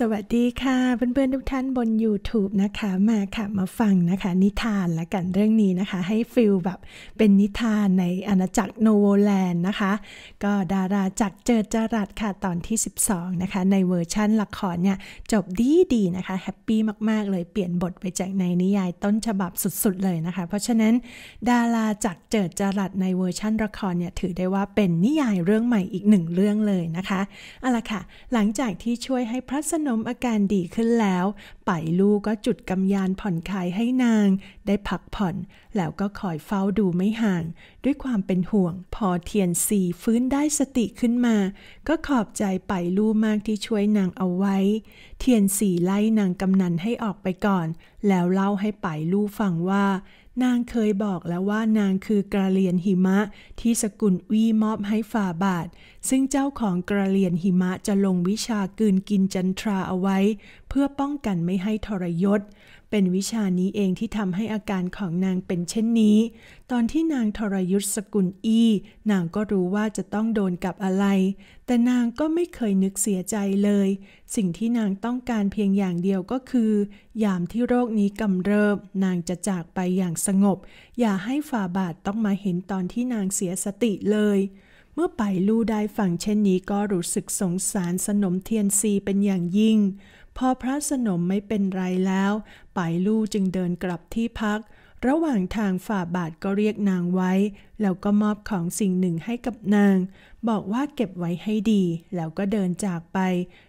สวัสดีค่ะเพื่อนๆทุกท่านบน YouTube นะคะ มาค่ะมาฟังนะคะ นิทานละกันเรื่องนี้นะคะ ให้ฟิลแบบเป็นนิทานในอาณาจักรโนโวแลนด์นะคะ ก็ดาราจักเจอจรัสค่ะ ตอนที่ 12 นะคะ ในเวอร์ชั่นละครเนี่ย จบดีดีนะคะ แฮปปี้มากๆ เลยเปลี่ยนบทไปจากในนิยายต้นฉบับสุดๆเลยนะคะ เพราะฉะนั้นดาราจักเจอจรัสในเวอร์ชั่นละครเนี่ยถือได้ว่าเป็นนิยายเรื่องใหม่อีกหนึ่งเรื่องเลยนะคะเอาละค่ะหลังจากที่ช่วยให้พระสนนมอาการดีขึ้นแล้ว ไปลูกก็จุดกำยานผ่อนคลายให้นาง ได้พักผ่อน แล้วก็คอยเฝ้าดูไม่ห่าง ด้วยความเป็นห่วง พอเทียนสีฟื้นได้สติขึ้นมา ก็ขอบใจไปลูกมากที่ช่วยนางเอาไว้ เทียนสีไล่นางกำนันให้ออกไปก่อน แล้วเล่าให้ไปลูกฟังว่านางเคยบอกแล้วว่านางคือกระเลียนหิมะที่สกุลวีมอบให้ฝ่าบาท ซึ่งเจ้าของกระเลียนหิมะจะลงวิชากืนกินจันทราเอาไว้ เพื่อป้องกันไม่ให้ทรยศเป็นวิชานี้เองที่ทำให้อาการของนางเป็นเช่นนี้ ตอนที่นางทรยุทธสกุลอี นางก็รู้ว่าจะต้องโดนกับอะไร แต่นางก็ไม่เคยนึกเสียใจเลย สิ่งที่นางต้องการเพียงอย่างเดียวก็คือ ยามที่โรคนี้กำเริบ นางจะจากไปอย่างสงบ อย่าให้ฝ่าบาทต้องมาเห็นตอนที่นางเสียสติเลย เมื่อไปลู่ได้ฟังเช่นนี้ก็รู้สึกสงสารสนมเทียนซีเป็นอย่างยิ่งพอพระสนมไม่เป็นไรแล้วไปลู่จึงเดินกลับที่พัก ระหว่างทางฝ่าบาทก็เรียกนางไว้ แล้วก็มอบของสิ่งหนึ่งให้กับนาง บอกว่าเก็บไว้ให้ดี แล้วก็เดินจากไป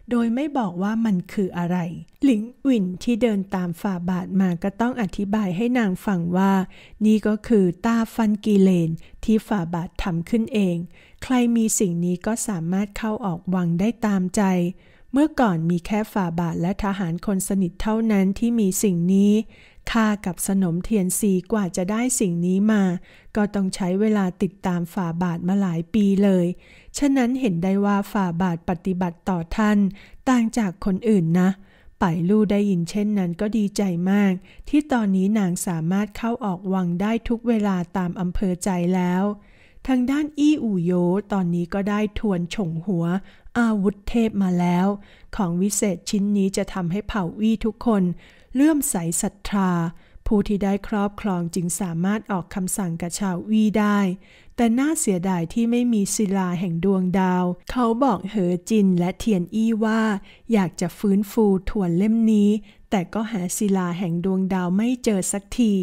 โดยไม่บอกว่ามันคืออะไร หลิงวินที่เดินตามฝ่าบาทมาก็ต้องอธิบายให้นางฟังว่า นี่ก็คือตาฟันกีเลนที่ฝ่าบาททำขึ้นเอง ใครมีสิ่งนี้ก็สามารถเข้าออกวังได้ตามใจมื่อก่อนมีแค่ฝ่าบาทและทหารคนสนิทเท่านั้นที่มีสิ่งนี้ข้ากับสนมเทียนซีกว่าจะได้สิ่งนี้มา ก็ต้องใช้เวลาติดตามฝ่าบาทมาหลายปีเลย ฉะนั้นเห็นได้ว่าฝ่าบาทปฏิบัติต่อท่าน ต่างจากคนอื่นนะปยลู่ได้ยินเช่นนั้นก็ดีใจมาก ที่ตอนนี้นางสามารถเข้าออกวังได้ทุกเวลาตามอำเภอใจแล้ว ทางด้านอี้อู่โยตอนนี้ก็ได้ทวนฉงหัวอาวุธเทพมาแล้ว ของวิเศษชิ้นนี้จะทำให้เผ่าวีทุกคน เลื่อมใสศรัทธาผู้ที่ได้ครอบครองจึงสามารถออกคำสั่งกับชาววีได้ แต่น่าเสียดายที่ไม่มีศิลาแห่งดวงดาว เขาบอกเหอจินและเทียนอี้ว่า อยากจะฟื้นฟูทวนเล่มนี้ แต่ก็หาศิลาแห่งดวงดาวไม่เจอสักที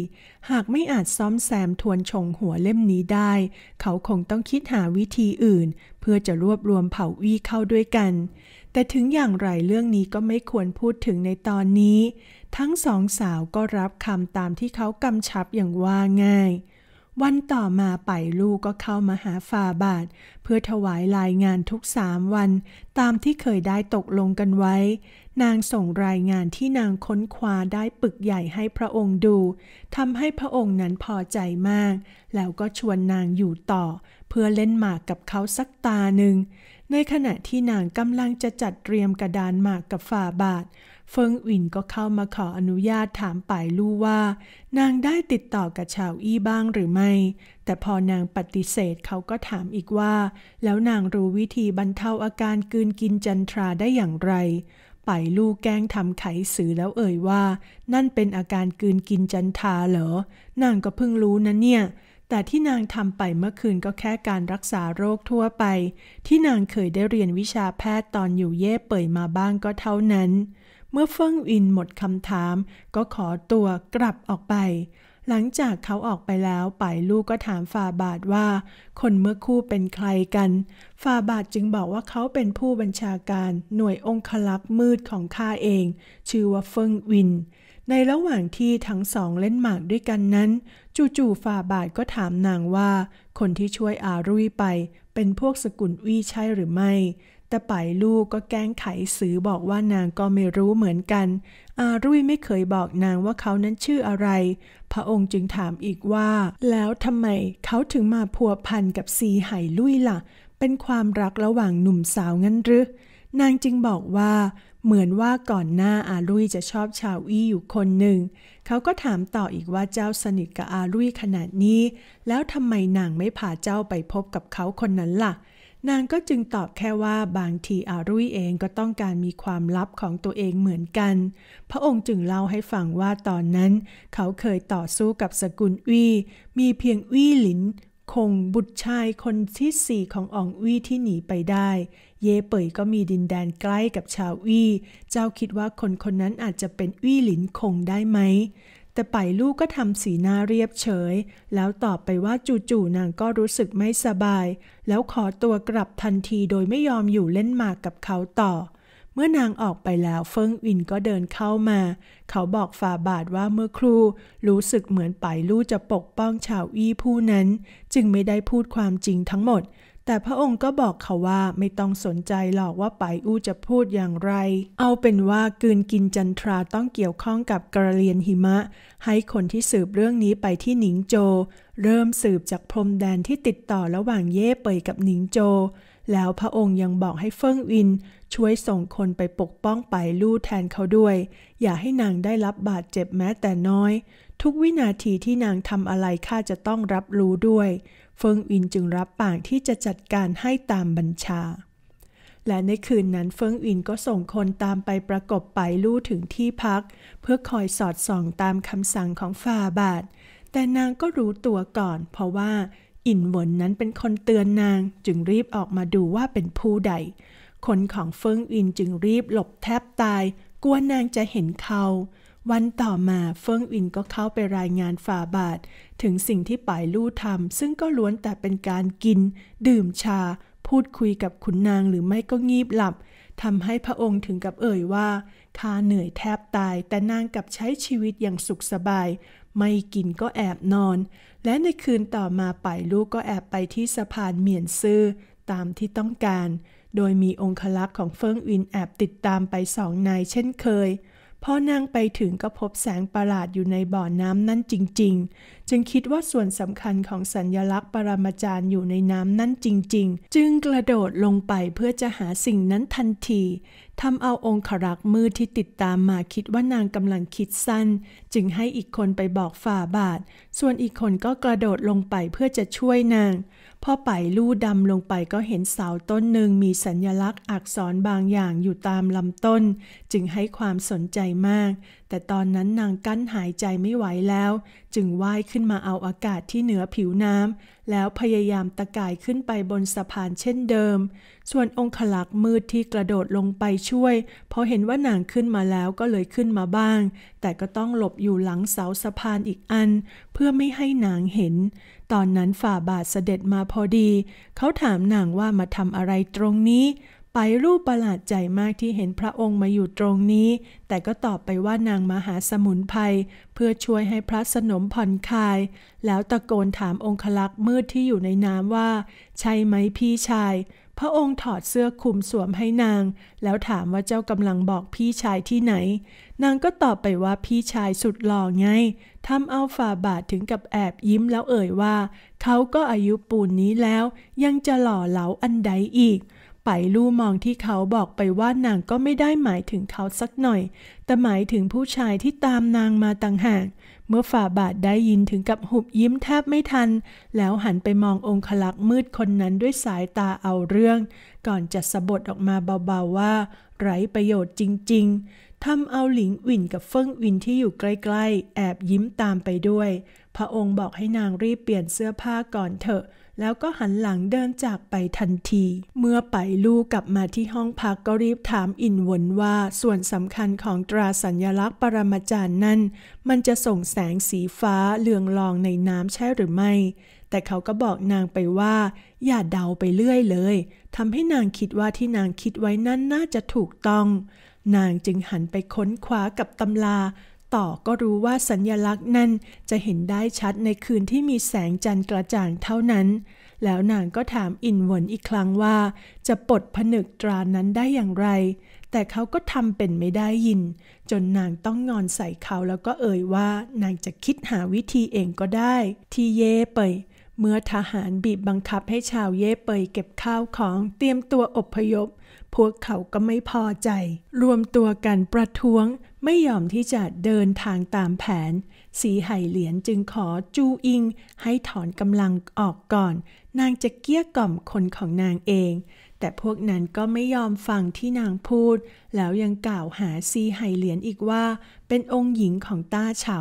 หากไม่อาจซ่อมแซมทวนชงหัวเล่มนี้ได้ เขาคงต้องคิดหาวิธีอื่น เพื่อจะรวบรวมเผ่าวีเข้าด้วยกัน แต่ถึงอย่างไรเรื่องนี้ก็ไม่ควรพูดถึงในตอนนี้ทั้งสองสาวก็รับคำตามที่เขากำชับอย่างว่าง่าย วันต่อมาไปลูกก็เข้ามาหาฟาบาท เพื่อถวายรายงานทุกสามวัน ตามที่เคยได้ตกลงกันไว้ นางส่งรายงานที่นางค้นคว้าได้ปึกใหญ่ให้พระองค์ดู ทำให้พระองค์นั้นพอใจมาก แล้วก็ชวนนางอยู่ต่อ เพื่อเล่นหมากกับเขาสักตาหนึ่ง ในขณะที่นางกำลังจะจัดเตรียมกระดานหมากกับฝ่าบาทเฟิงอินก็เข้ามาขออนุญาตถามป่ายลู่ว่านางได้ติดต่อกับชาวอี้บ้างหรือไม่ แต่พอนางปฏิเสธเขาก็ถามอีกว่าแล้วนางรู้วิธีบรรเทาอาการกืนกินจันทราได้อย่างไรป่ายลู่แกล้งทำไขสือแล้วเอ่ยว่านั่นเป็นอาการกืนกินจันทราเหรอ นางก็เพิ่งรู้นะเนี่ย แต่ที่นางทำไปเมื่อคืนก็แค่การรักษาโรคทั่วไป ที่นางเคยได้เรียนวิชาแพทย์ตอนอยู่เย่เป่ยมาบ้างก็เท่านั้นเมื่อเฟิงอินหมดคำถามก็ขอตัวกลับออกไป หลังจากเขาออกไปแล้วป่ายลูกก็ถามฟาบาทว่า คนเมื่อคู่เป็นใครกัน ฟาบาทจึงบอกว่าเขาเป็นผู้บัญชาการ หน่วยองคลักษ์มืดของข้าเอง ชื่อว่าเฟิงวิน ในระหว่างที่ทั้งสองเล่นหมากด้วยกันนั้น จู่ๆฟาบาทก็ถามนางว่า คนที่ช่วยอารุ่ยไป เป็นพวกสกุลวีใช่หรือไม่แต่ป่ลูกก็แกล้งไขสือบอกว่านางก็ไม่รู้เหมือนกัน อารุ่ยไม่เคยบอกนางว่าเขานั้นชื่ออะไร พระองค์จึงถามอีกว่า แล้วทำไมเขาถึงมาพัวพันกับซีไหลุ่ยละ่ะ เป็นความรักระหว่างหนุ่มสาวงั้นหรือนางจึงบอกว่า เหมือนว่าก่อนหน้าอาลุยจะชอบชาวอี้อยู่คนหนึ่ง เขาก็ถามต่ออีกว่าเจ้าสนิทกับอาลุยขนาดนี้ แล้วทำไมนางไม่พาเจ้าไปพบกับเขาคนนั้นละ่ะนางก็จึงตอบแค่ว่าบางทีอารุ่ยเองก็ต้องการมีความลับของตัวเองเหมือนกัน พระองค์จึงเล่าให้ฟังว่าตอนนั้น เขาเคยต่อสู้กับสกุลวี มีเพียงวีหลิน คงบุตรชายคนที่สี่ขององวีที่หนีไปได้ เย่เป่ยก็มีดินแดนใกล้กับชาววี่เจ้าคิดว่าคนคนนั้นอาจจะเป็นวี่หลินคงได้ไหมแต่ไปลูกก็ทำสีหน้าเรียบเฉย แล้วตอบไปว่าจู่ๆนางก็รู้สึกไม่สบาย แล้วขอตัวกลับทันทีโดยไม่ยอมอยู่เล่นหมากกับเขาต่อ เมื่อนางออกไปแล้วเฟิงอินก็เดินเข้ามา เขาบอกฝ่าบาทว่าเมื่อครู รู้สึกเหมือนไปลู่จะปกป้องชาวอี้ผู้นั้น จึงไม่ได้พูดความจริงทั้งหมดแต่พระองค์ก็บอกเขาว่าไม่ต้องสนใจหรอกว่าไปอู้จะพูดอย่างไร เอาเป็นว่ากืนกินจันทราต้องเกี่ยวข้องกับกระเรียนหิมะ ให้คนที่สืบเรื่องนี้ไปที่หนิงโจ เริ่มสืบจากพรมแดนที่ติดต่อระหว่างเย่ เปยกับหนิงโจ แล้วพระองค์ยังบอกให้เฟิงอิน ช่วยส่งคนไปปกป้องไป ลู่แทนเขาด้วย อย่าให้นางได้รับบาดเจ็บแม้แต่น้อย ทุกวินาทีที่นางทำอะไรข้าจะต้องรับรู้ด้วยเฟิงอินจึงรับปากที่จะจัดการให้ตามบัญชา และในคืนนั้นเฟิงอินก็ส่งคนตามไปประกบไปลู่ถึงที่พักเพื่อคอยสอดส่องตามคำสั่งของฝ่าบาท แต่นางก็รู้ตัวก่อนเพราะว่าอินหวนนั้นเป็นคนเตือนนางจึงรีบออกมาดูว่าเป็นผู้ใด คนของเฟิงอินจึงรีบหลบแทบตายกลัวนางจะเห็นเขาวันต่อมาเฟิงอินก็เข้าไปรายงานฝ่าบาท ถึงสิ่งที่ป่ายลู่ทำซึ่งก็ล้วนแต่เป็นการกิน ดื่มชา พูดคุยกับขุนนางหรือไม่ก็งีบหลับทำให้พระองค์ถึงกับเอ่ยว่าข้าเหนื่อยแทบตายแต่นางกับใช้ชีวิตอย่างสุขสบาย ไม่กินก็แอบนอน และในคืนต่อมาป่ายลู่ก็แอบไปที่สะพานเหมียนซื่อตามที่ต้องการ โดยมีองคลักษ์ของเฟิงอินแอบติดตามไปสองนาย เช่นเคยพอนางไปถึงก็พบแสงประหลาดอยู่ในบ่อน้ำนั่นจริงจึงคิดว่าส่วนสำคัญของสัญญลักษณ์ปรมาจารย์อยู่ในน้ำนั้นจริง ๆ จึงกระโดดลงไปเพื่อจะหาสิ่งนั้นทันทีทำเอาองครักษ์มือที่ติดตามมาคิดว่านางกำลังคิดสั้น จึงให้อีกคนไปบอกฝ่าบาท ส่วนอีกคนก็กระโดดลงไปเพื่อจะช่วยนางพอไปลู่ดำลงไปก็เห็นเสาต้นหนึ่งมีสัญลักษณ์อักษรบางอย่างอยู่ตามลำต้น จึงให้ความสนใจมากแต่ตอนนั้นนางกั้นหายใจไม่ไหวแล้ว จึงว่ายขึ้นมาเอาอากาศที่เหนือผิวน้ำแล้วพยายามตะกายขึ้นไปบนสะพานเช่นเดิม ส่วนองค์ขลักมืดที่กระโดดลงไปช่วยพอเห็นว่านางขึ้นมาแล้วก็เลยขึ้นมาบ้าง แต่ก็ต้องหลบอยู่หลังเสาสะพานอีกอัน เพื่อไม่ให้นางเห็น ตอนนั้นฝ่าบาทเสด็จมาพอดี เขาถามนางว่ามาทำอะไรตรงนี้ไปรูปประหลาดใจมากที่เห็นพระองค์มาอยู่ตรงนี้ แต่ก็ตอบไปว่านางมหาสมุนไพรเพื่อช่วยให้พระสนมผ่อนคลาย แล้วตะโกนถามองคลักษ์มืดที่อยู่ในน้ำว่า ใช่ไหมพี่ชาย พระองค์ถอดเสื้อคลุมสวมให้นาง แล้วถามว่าเจ้ากำลังบอกพี่ชายที่ไหน นางก็ตอบไปว่าพี่ชายสุดหล่อไงทำเอาฝ่าบาทถึงกับแอบยิ้มแล้วเอ่ยว่าเขาก็อายุปูนนี้แล้ว ยังจะหล่อเหลาอันใดอีกไปลู่มองที่เขาบอกไปว่านางก็ไม่ได้หมายถึงเขาสักหน่อย แต่หมายถึงผู้ชายที่ตามนางมาต่างหาก เมื่อฝ่าบาทได้ยินถึงกับหุบยิ้มแทบไม่ทัน แล้วหันไปมององคลักษ์มืดคนนั้นด้วยสายตาเอาเรื่อง ก่อนจะสะบดออกมาเบาๆว่า ไร้ประโยชน์จริงๆ ทำเอาหลิงวินกับเฟิ่งวินที่อยู่ใกล้ๆ แอบยิ้มตามไปด้วย พระองค์บอกให้นางรีบเปลี่ยนเสื้อผ้าก่อนเถอะแล้วก็หันหลังเดินจากไปทันที เมื่อไปลูกกลับมาที่ห้องพักก็รีบถามอินวนว่า ส่วนสำคัญของตราสัญญลักษณ์ปรมาจารย์นั้นมันจะส่งแสงสีฟ้าเลืองลองในน้ำใช่หรือไม่ แต่เขาก็บอกนางไปว่า อย่าเดาไปเรื่อยเลยทำให้นางคิดว่าที่นางคิดไว้นั้นน่าจะถูกต้อง นางจึงหันไปค้นคว้ากับตำรา่อก็รู้ว่าสัญญลักษณ์นั่นจะเห็นได้ชัดในคืนที่มีแสงจันทร์กระจ่างเท่านั้น แล้วนางก็ถามอินหวนอีกครั้งว่าจะปลดผนึกตรานั้นได้อย่างไร แต่เขาก็ทำเป็นไม่ได้ยิน จนนางต้องงอนใส่เขาแล้วก็เอ่ยว่านางจะคิดหาวิธีเองก็ได้ ที่เย่เปยเมื่อทหารบีบบังคับให้ชาวเย่เปยเก็บข้าวของเตรียมตัวอบพยพพวกเขาก็ไม่พอใจ รวมตัวกันประท้วงไม่ยอมที่จะเดินทางตามแผนสีไห่เหลียนจึงขอจูอิง ให้ถอนกำลังออกก่อน นางจะเกี้ยกล่อมคนของนางเอง แต่พวกนั้นก็ไม่ยอมฟังที่นางพูด แล้วยังกล่าวหาซีไห่เหลียนอีกว่าเป็นองค์หญิงของต้าเฉา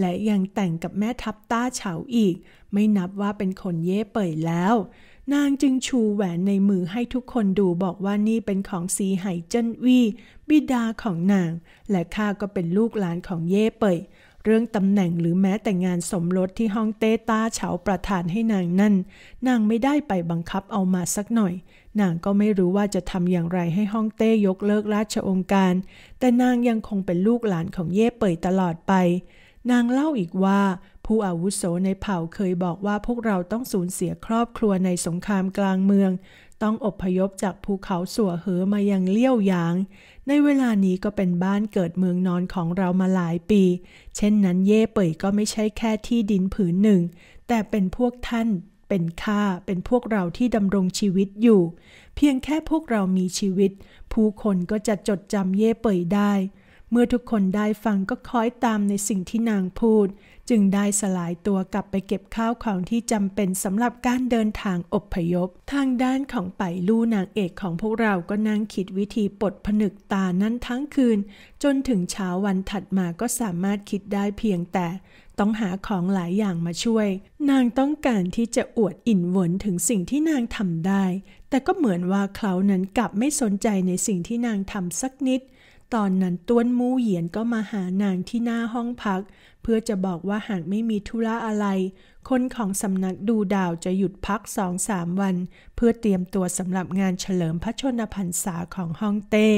และยังแต่งกับแม่ทัพต้าเฉาอีก ไม่นับว่าเป็นคนเย่เป่ยแล้วนางจึงชูแหวนในมือให้ทุกคนดูบอกว่านี่เป็นของซีไหเจิ้นวี่บิดาของนางและข้าก็เป็นลูกหลานของเย่เป่ยเรื่องตำแหน่งหรือแม้แต่งานสมรสที่ห้องเต้ตาเฉาประธานให้นางนั่น นางไม่ได้ไปบังคับเอามาสักหน่อย นางก็ไม่รู้ว่าจะทำอย่างไรให้ห้องเต้ยกเลิกราชองค์การ แต่นางยังคงเป็นลูกหลานของเย่เป่ยตลอดไป นางเล่าอีกว่าผู้อาวุโสในเผ่าเคยบอกว่าพวกเราต้องสูญเสียครอบครัวในสงครามกลางเมือง ต้องอบพยพจากภูเขาสัวเหอมายังเลี้ยวหยาง ในเวลานี้ก็เป็นบ้านเกิดเมืองนอนของเรามาหลายปี เช่นนั้นเย่เป่ยก็ไม่ใช่แค่ที่ดินผืนหนึ่ง แต่เป็นพวกท่าน เป็นข้า เป็นพวกเราที่ดำรงชีวิตอยู่ เพียงแค่พวกเรามีชีวิต ผู้คนก็จะจดจำเย่เป่ยได้ เมื่อทุกคนได้ฟังก็คอยตามในสิ่งที่นางพูดจึงได้สลายตัวกลับไปเก็บข้าวของที่จำเป็นสำหรับการเดินทางอบพยพ ทางด้านของไปลู่นางเอกของพวกเราก็นั่งคิดวิธีปลดผนึกตานั้นทั้งคืนจนถึงเช้าวันถัดมาก็สามารถคิดได้เพียงแต่ต้องหาของหลายอย่างมาช่วย นางต้องการที่จะอวดอิ่นวนถึงสิ่งที่นางทำได้ แต่ก็เหมือนว่าเขานั้นกลับไม่สนใจในสิ่งที่นางทำสักนิดตอนนั้นต้วนมู่เหยียนก็มาหานางที่หน้าห้องพัก เพื่อจะบอกว่าหากไม่มีธุระอะไรคนของสำนักดูดาวจะหยุดพักสองสามวัน เพื่อเตรียมตัวสำหรับงานเฉลิมพระชนมพรรษาของฮ่องเต้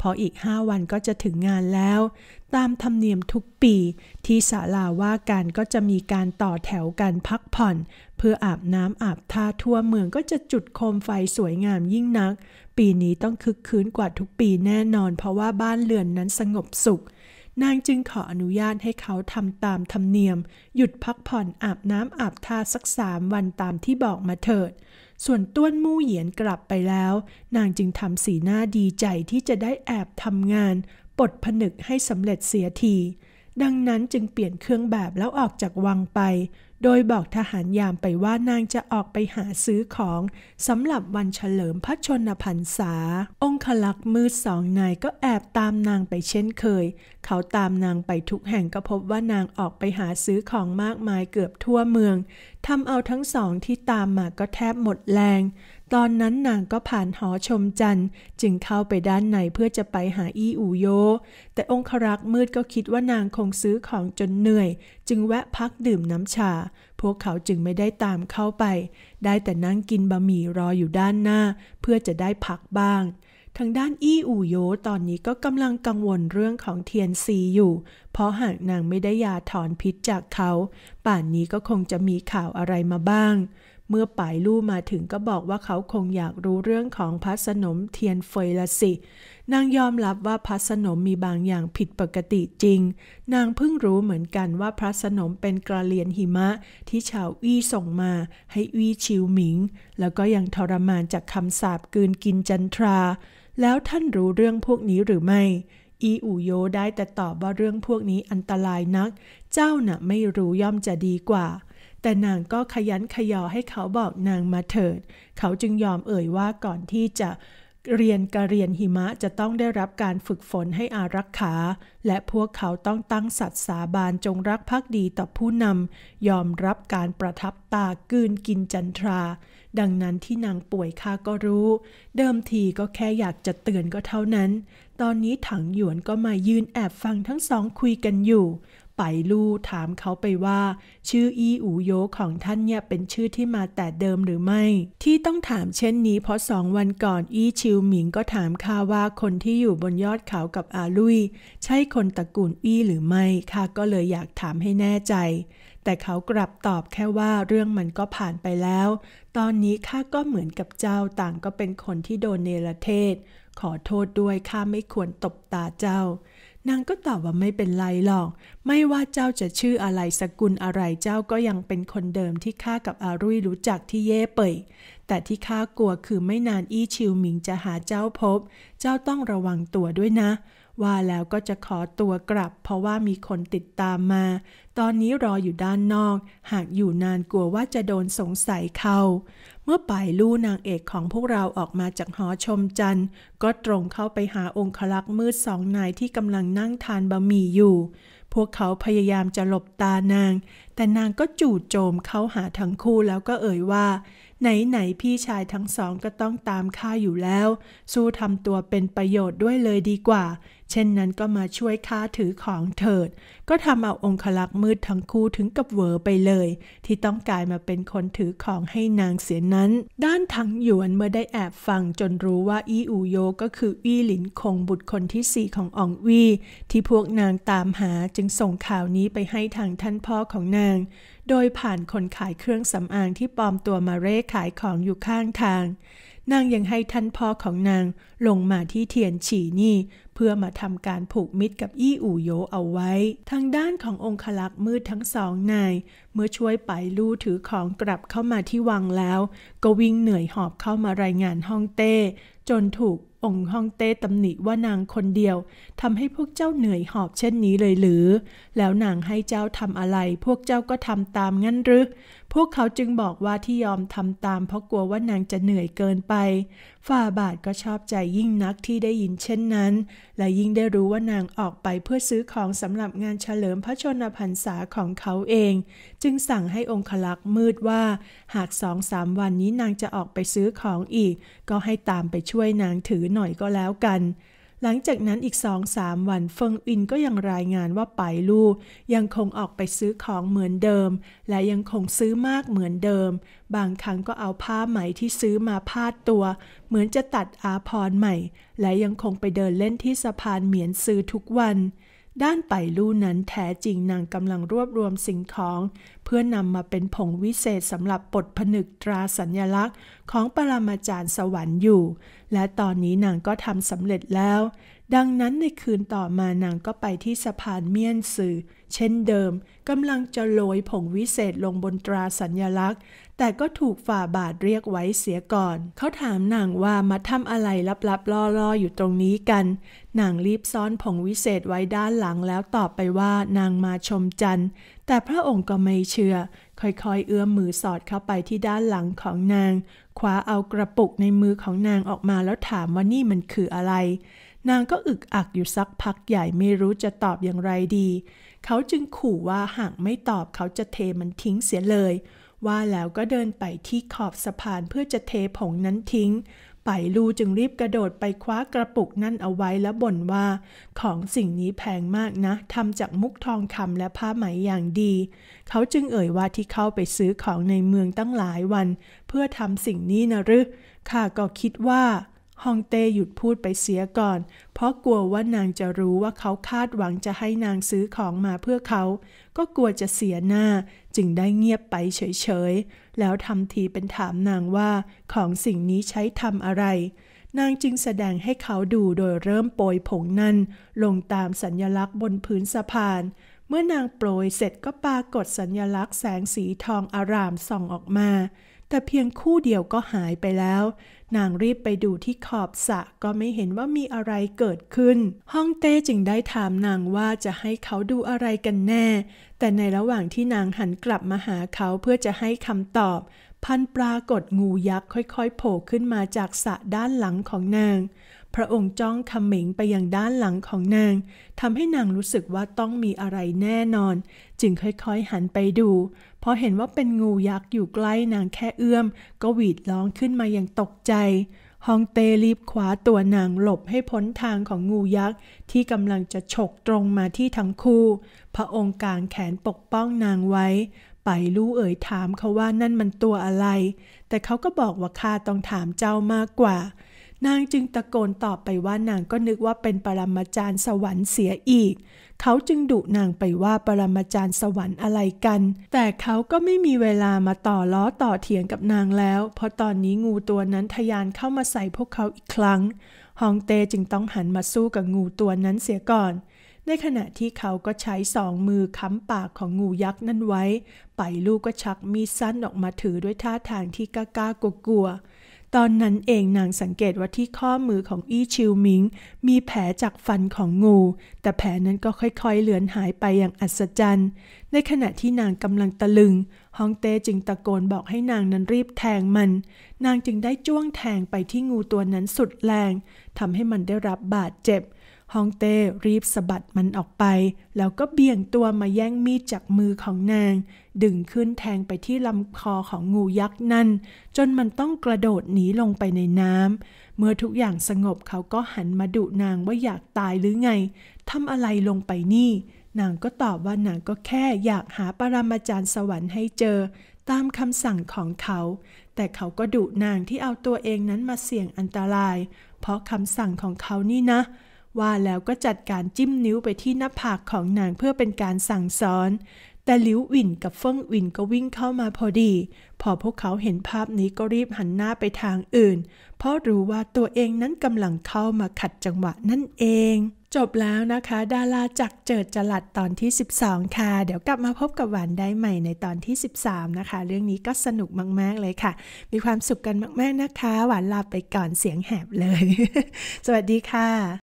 พราะอีกห้าวันก็จะถึงงานแล้ว ตามธรรมเนียมทุกปีที่ศาลาว่าการก็จะมีการต่อแถวกันพักผ่อน เพื่ออาบน้ำอาบท่าทั่วเมืองก็จะจุดโคมไฟสวยงามยิ่งนัก ปีนี้ต้องคึกคืนกว่าทุกปีแน่นอนเพราะว่าบ้านเรือนนั้นสงบสุขนางจึงขออนุญาตให้เขาทำตามธรรมเนียม หยุดพักผ่อนอาบน้ำอาบทาสักสามวันตามที่บอกมาเถิด ส่วนต้วนมู่เหยียนกลับไปแล้ว นางจึงทำสีหน้าดีใจที่จะได้แอบทำงานปลดผนึกให้สำเร็จเสียที ดังนั้นจึงเปลี่ยนเครื่องแบบแล้วออกจากวังไปโดยบอกทหารยามไปว่านางจะออกไปหาซื้อของสำหรับวันเฉลิมพระชนพรรษา องคลักษ์มือสองนายก็แอบตามนางไปเช่นเคย เขาตามนางไปทุกแห่งก็พบว่านางออกไปหาซื้อของมากมายเกือบทั่วเมืองทำเอาทั้งสองที่ตามมาก็แทบหมดแรงตอนนั้นนางก็ผ่านหอชมจันทร์จึงเข้าไปด้านในเพื่อจะไปหาอี้อูโย แต่องครักษ์มืดก็คิดว่านางคงซื้อของจนเหนื่อย จึงแวะพักดื่มน้ำชาพวกเขาจึงไม่ได้ตามเข้าไป ได้แต่นั่งกินบะหมี่รออยู่ด้านหน้า เพื่อจะได้พักบ้างทางด้านอี้อู่โยตอนนี้ก็กำลังกังวลเรื่องของเทียนซีอยู่ เพราะหากนางไม่ได้ยาถอนพิษจากเขา ป่านนี้ก็คงจะมีข่าวอะไรมาบ้างเมื่อป่ายลู่มาถึงก็บอกว่าเขาคงอยากรู้เรื่องของพัสนมเทียนเฟยละสิ นางยอมรับว่าพัสนมมีบางอย่างผิดปกติจริง นางเพิ่งรู้เหมือนกันว่าพัสนมเป็นกระเลียนหิมะที่ชาวอี้ส่งมาให้อี้ชิวหมิง แล้วก็ยังทรมานจากคำสาปกืนกินจันทรา แล้วท่านรู้เรื่องพวกนี้หรือไม่ อีอู่โยได้แต่ตอบว่าเรื่องพวกนี้อันตรายนัก เจ้าน่ะไม่รู้ย่อมจะดีกว่าแต่นางก็ขยันขยอให้เขาบอกนางมาเถิด เขาจึงยอมเอ่ยว่าก่อนที่จะ เรียนกะเรียนหิมะจะต้องได้รับการฝึกฝนให้อารักขา และพวกเขาต้องตั้งสัตว์สาบานจงรักภักดีต่อผู้นำ ยอมรับการประทับตากืนกินจันทรา ดังนั้นที่นางป่วยข้าก็รู้ เดิมทีก็แค่อยากจะเตือนก็เท่านั้น ตอนนี้ถังหยวนก็มายืน แอบฟังทั้งสองคุยกันอยู่ไปลู่ถามเขาไปว่า ชื่ออีอูโยของท่านเนี่ยเป็นชื่อที่มาแต่เดิมหรือไม่ ที่ต้องถามเช่นนี้เพราะสองวันก่อนอีชิวหมิงก็ถามข้าว่าคนที่อยู่บนยอดเขากับอาลุยใช่คนตระกูลอี้หรือไม่ข้าก็เลยอยากถามให้แน่ใจ แต่เขากลับตอบแค่ว่าเรื่องมันก็ผ่านไปแล้ว ตอนนี้ข้าก็เหมือนกับเจ้าต่างก็เป็นคนที่โดนเนรเทศ ขอโทษด้วยข้าไม่ควรตบตาเจ้านางก็ตอบว่าไม่เป็นไรหรอก ไม่ว่าเจ้าจะชื่ออะไรสกุลอะไรเจ้าก็ยังเป็นคนเดิมที่ข้ากับอารุยรู้จักที่เย่เป่ย แต่ที่ข้ากลัวคือไม่นานอี้ชิวหมิงจะหาเจ้าพบ เจ้าต้องระวังตัวด้วยนะว่าแล้วก็จะขอตัวกลับ เพราะว่ามีคนติดตามมา ตอนนี้รออยู่ด้านนอก หากอยู่นานกลัวว่าจะโดนสงสัยเขาเมื่อป่ยลู่นางเอกของพวกเราออกมาจากหอชมจันทร์ ก็ตรงเข้าไปหาองคลักษ์มืดสองนายที่กำลังนั่งทานบะหมี่อยู่ พวกเขาพยายามจะหลบตานาง แต่นางก็จู่โจมเข้าหาทั้งคู่แล้วก็เอ่ยว่าไหนๆพี่ชายทั้งสองก็ต้องตามข้าอยู่แล้ว สู้ทำตัวเป็นประโยชน์ด้วยเลยดีกว่า เช่นนั้นก็มาช่วยข้าถือของเถิด ก็ทำเอาองคลักษ์มืดทั้งคู่ถึงกับเวอไปเลย ที่ต้องกลายมาเป็นคนถือของให้นางเสียนั้น ด้านทั้งหยวนเมื่อได้แอบฟังจนรู้ว่าอีอูโยก็คืออี้หลินคงบุตรคนที่สี่ของอองวีที่พวกนางตามหาจึงส่งข่าวนี้ไปให้ทางท่านพ่อของนางโดยผ่านคนขายเครื่องสำอางที่ปลอมตัวมาเร่ขายของอยู่ข้างทางนางยังให้ท่านพ่อของนางลงมาที่เทียนฉีนี่ เพื่อมาทำการผูกมิตรกับอี้อู่โยเอาไว้ ทางด้านขององคลักษ์มืดทั้งสองนายเมื่อช่วยไปลู่ถือของกลับเข้ามาที่วังแล้ว ก็วิ่งเหนื่อยหอบเข้ามารายงานฮ่องเต้ จนถูกองค์ฮ่องเต้ตำหนิว่านางคนเดียวทำให้พวกเจ้าเหนื่อยหอบเช่นนี้เลยหรือ แล้วนางให้เจ้าทำอะไร พวกเจ้าก็ทำตามงั้นหรือพวกเขาจึงบอกว่าที่ยอมทำตามเพราะกลัวว่านางจะเหนื่อยเกินไป ฝ่าบาทก็ชอบใจยิ่งนักที่ได้ยินเช่นนั้น และยิ่งได้รู้ว่านางออกไปเพื่อซื้อของสำหรับงานเฉลิมพระชนมพรรษาของเขาเองจจึงสั่งให้องคลักษ์มืดว่า หากสองสามวันนี้นางจะออกไปซื้อของอีก ก็ให้ตามไปช่วยนางถือหน่อยก็แล้วกัน หลังจากนั้นอีกสองสามวันเฟิงอินก็ยังรายงานว่าไปลู่ยังคงออกไปซื้อของเหมือนเดิม และยังคงซื้อมากเหมือนเดิม บางครั้งก็เอาผ้าไหมที่ซื้อมาพาดตัว เหมือนจะตัดอาพรใหม่ และยังคงไปเดินเล่นที่สะพานเหมียนซื้อทุกวันด้านไปลู่นั้นแท้จริงนางกำลังรวบรวมสิ่งของ เพื่อนำมาเป็นผงวิเศษสำหรับปดผนึกตราสัญญลักษณ์ของปรมาจารย์สวรรค์อยู่ และตอนนี้นางก็ทำสำเร็จแล้ว ดังนั้นในคืนต่อมานางก็ไปที่สะพานเมียนซือเช่นเดิมกำลังจะโรยผงวิเศษลงบนตราสัญญลักษณ์ แต่ก็ถูกฝ่าบาทเรียกไว้เสียก่อน เขาถามนางว่า มาทำอะไร ลับ ๆ ล่อๆอยู่ตรงนี้กัน นางรีบซ่อนผงวิเศษไว้ด้านหลังแล้วตอบไปว่านางมาชมจันทร์แต่พระองค์ก็ไม่เชื่อค่อยๆเอื้อมมือสอดเข้าไปที่ด้านหลังของนางคว้าเอากระปุกในมือของนางออกมาแล้วถามว่านี่มันคืออะไร นางก็อึกอักอยู่สักพักใหญ่ไม่รู้จะตอบอย่างไรดีเขาจึงขู่ว่าหากไม่ตอบเขาจะเทมันทิ้งเสียเลย ว่าแล้วก็เดินไปที่ขอบสะพานเพื่อจะเทผงนั้นทิ้ง ไปลูจึงรีบกระโดดไปคว้ากระปุกนั่นเอาไว้แล้วบ่นว่า ของสิ่งนี้แพงมากนะทำจากมุกทองคำและผ้าไหมอย่างดี เขาจึงเอ่ยว่าที่เข้าไปซื้อของในเมืองตั้งหลายวัน เพื่อทำสิ่งนี้นะรึ ข้าก็คิดว่าฮองเต้หยุดพูดไปเสียก่อน เพราะกลัวว่านางจะรู้ว่าเขาคาดหวังจะให้นางซื้อของมาเพื่อเขา ก็กลัวจะเสียหน้าจึงได้เงียบไปเฉย ๆ แล้วทำทีเป็นถามนางว่าของสิ่งนี้ใช้ทำอะไร นางจึงแสดงให้เขาดูโดยเริ่มโปรยผงนั่น ลงตามสัญญลักษณ์บนพื้นสะพาน เมื่อนางโปรยเสร็จก็ปรากฏสัญญลักษณ์แสงสีทองอารามส่องออกมา แต่เพียงคู่เดียวก็หายไปแล้วนางรีบไปดูที่ขอบสระก็ไม่เห็นว่ามีอะไรเกิดขึ้นฮ่องเต้จึงได้ถามนางว่าจะให้เขาดูอะไรกันแน่ แต่ในระหว่างที่นางหันกลับมาหาเขาเพื่อจะให้คำตอบ พันปรากฏงูยักษ์ค่อยๆโผล่ขึ้นมาจากสระด้านหลังของนาง พระองค์จ้องคำหมิงไปยังด้านหลังของนางทำให้นางรู้สึกว่าต้องมีอะไรแน่นอน จึงค่อยๆหันไปดูพอเห็นว่าเป็นงูยักษ์อยู่ใกล้นางแค่เอื้อมก็หวีดร้องขึ้นมาอย่างตกใจ ฮองเตรีบขวาตัวนางหลบให้พ้นทางของงูยักษ์ที่กำลังจะฉกตรงมาที่ทั้งคู่ พระองค์กางแขนปกป้องนางไว้ ไปรู้เอ่ยถามเขาว่านั่นมันตัวอะไร แต่เขาก็บอกว่าข้าต้องถามเจ้ามากกว่านางจึงตะโกนตอบไปว่านางก็นึกว่าเป็นปรมาจารย์สวรรค์เสียอีก เขาจึงดุนางไปว่าปรมาจารย์สวรรค์อะไรกัน แต่เขาก็ไม่มีเวลามาต่อล้อต่อเถียงกับนางแล้ว เพราะตอนนี้งูตัวนั้นทยานเข้ามาใส่พวกเขาอีกครั้งฮองเตจึงต้องหันมาสู้กับงูตัวนั้นเสียก่อน ในขณะที่เขาก็ใช้สองมือค้ำปากของงูยักษ์นั้นไว้ ไปลูกก็ชักมีดสั้นออกมาถือด้วยท่าทางที่กล้ากลัวๆตอนนั้นเองนางสังเกตว่าที่ข้อมือของอี้ชิวมิงมีแผลจากฟันของงู แต่แผลนั้นก็ค่อยๆเลือนหายไปอย่างอัศจรรย์ในขณะที่นางกำลังตะลึงฮองเต้จึงตะโกนบอกให้นางนั้นรีบแทงมัน นางจึงได้จ้วงแทงไปที่งูตัวนั้นสุดแรงทำให้มันได้รับบาดเจ็บฮองเต้รีบสะบัดมันออกไป แล้วก็เบี่ยงตัวมาแย่งมีดจากมือของนางดึงขึ้นแทงไปที่ลำคอของงูยักษ์นั่น จนมันต้องกระโดดหนีลงไปในน้ำเมื่อทุกอย่างสงบเขาก็หันมาดุนางว่าอยากตายหรือไงทำอะไรลงไปนี่ นางก็ตอบว่านางก็แค่ อยากหาปรมาจารย์สวรรค์ให้เจอ ตามคำสั่งของเขา แต่เขาก็ดุนางที่เอาตัวเองนั้นมาเสี่ยงอันตราย เพราะคำสั่งของเขานี่นะ ว่าแล้วก็จัดการจิ้มนิ้วไปที่หน้าผากของนางเพื่อเป็นการสั่งสอนแต่หลิววินกับเฟิงวินก็วิ่งเข้ามาพอดี พอพวกเขาเห็นภาพนี้ก็รีบหันหน้าไปทางอื่น เพราะรู้ว่าตัวเองนั้นกำลังเข้ามาขัดจังหวะนั่นเอง จบแล้วนะคะ ดาราจักเจิดจลัดตอนที่ 12ค่ะ เดี๋ยวกลับมาพบกับหวานได้ใหม่ในตอนที่13นะคะ เรื่องนี้ก็สนุกมากๆเลยค่ะ มีความสุขกันมาก ๆ นะคะ หวานลาไปก่อนเสียงแหบเลย สวัสดีค่ะ